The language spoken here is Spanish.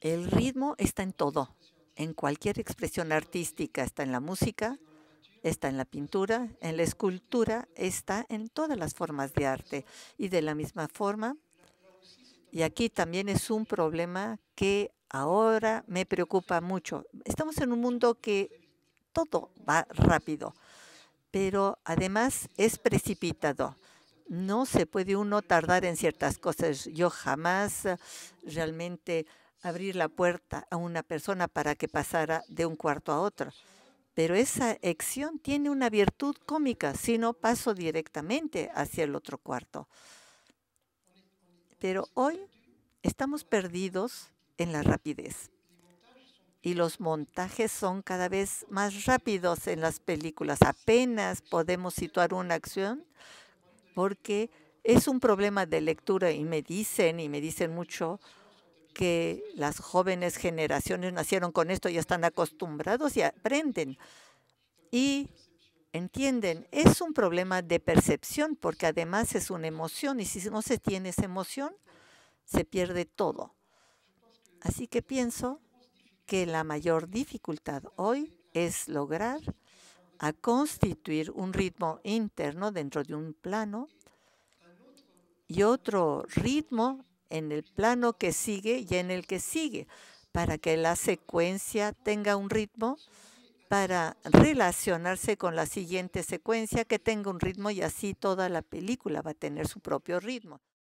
El ritmo está en todo, en cualquier expresión artística, está en la música, está en la pintura, en la escultura, está en todas las formas de arte. Y de la misma forma, y aquí también es un problema que ahora me preocupa mucho. Estamos en un mundo que todo va rápido, pero además es precipitado. No se puede uno tardar en ciertas cosas. Yo jamás realmente abrir la puerta a una persona para que pasara de un cuarto a otro. Pero esa acción tiene una virtud cómica, si no paso directamente hacia el otro cuarto. Pero hoy estamos perdidos en la rapidez. Y los montajes son cada vez más rápidos en las películas. Apenas podemos situar una acción porque es un problema de lectura y me dicen, y me dicen mucho, que las jóvenes generaciones nacieron con esto y están acostumbrados y aprenden y entienden. Es un problema de percepción porque además es una emoción y si no se tiene esa emoción, se pierde todo. Así que pienso que la mayor dificultad hoy es lograr a constituir un ritmo interno dentro de un plano y otro ritmo en el plano que sigue y en el que sigue, para que la secuencia tenga un ritmo para relacionarse con la siguiente secuencia que tenga un ritmo y así toda la película va a tener su propio ritmo.